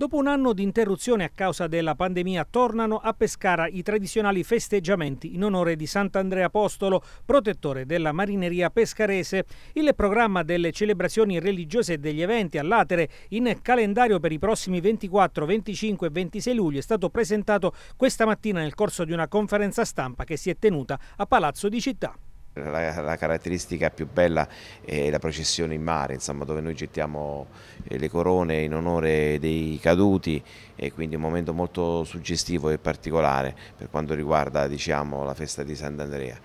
Dopo un anno di interruzione a causa della pandemia, tornano a Pescara i tradizionali festeggiamenti in onore di Sant'Andrea Apostolo, protettore della marineria pescarese. Il programma delle celebrazioni religiose e degli eventi all'atere in calendario per i prossimi 24, 25 e 26 luglio è stato presentato questa mattina nel corso di una conferenza stampa che si è tenuta a Palazzo di Città. La, la, caratteristica più bella è la processione in mare, insomma, dove noi gettiamo eh, le corone in onore dei caduti e quindi un momento molto suggestivo e particolare per quanto riguarda diciamo, la festa di Sant'Andrea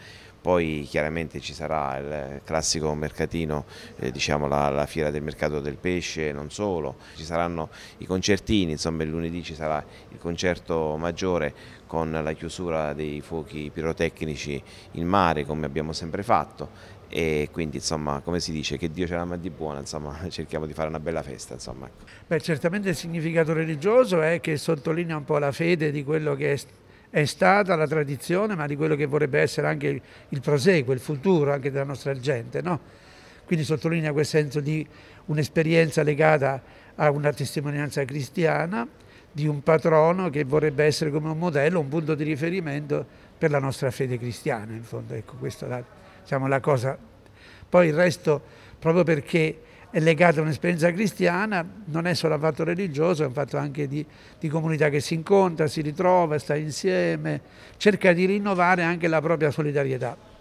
poi chiaramente ci sarà il classico mercatino, eh, diciamo la, la, fiera del mercato del pesce, non solo, ci saranno i concertini, insomma il lunedì ci sarà il concerto maggiore con la chiusura dei fuochi pirotecnici in mare come abbiamo sempre fatto e quindi insomma come si dice che Dio ce l'ama di buona insomma cerchiamo di fare una bella festa insomma. Ecco. Beh certamente il significato religioso è che sottolinea un po' la fede di quello che è è stata la tradizione, ma di quello che vorrebbe essere anche il, il proseguo, il futuro anche della nostra gente. No? Quindi sottolinea quel senso di un'esperienza legata a una testimonianza cristiana, di un patrono che vorrebbe essere come un modello, un punto di riferimento per la nostra fede cristiana, in fondo. Ecco, questa è la, diciamo, la cosa. Poi il resto, proprio perché è legata a un'esperienza cristiana, non è solo un fatto religioso, è un fatto anche di, di comunità che si incontra, si ritrova, sta insieme, cerca di rinnovare anche la propria solidarietà.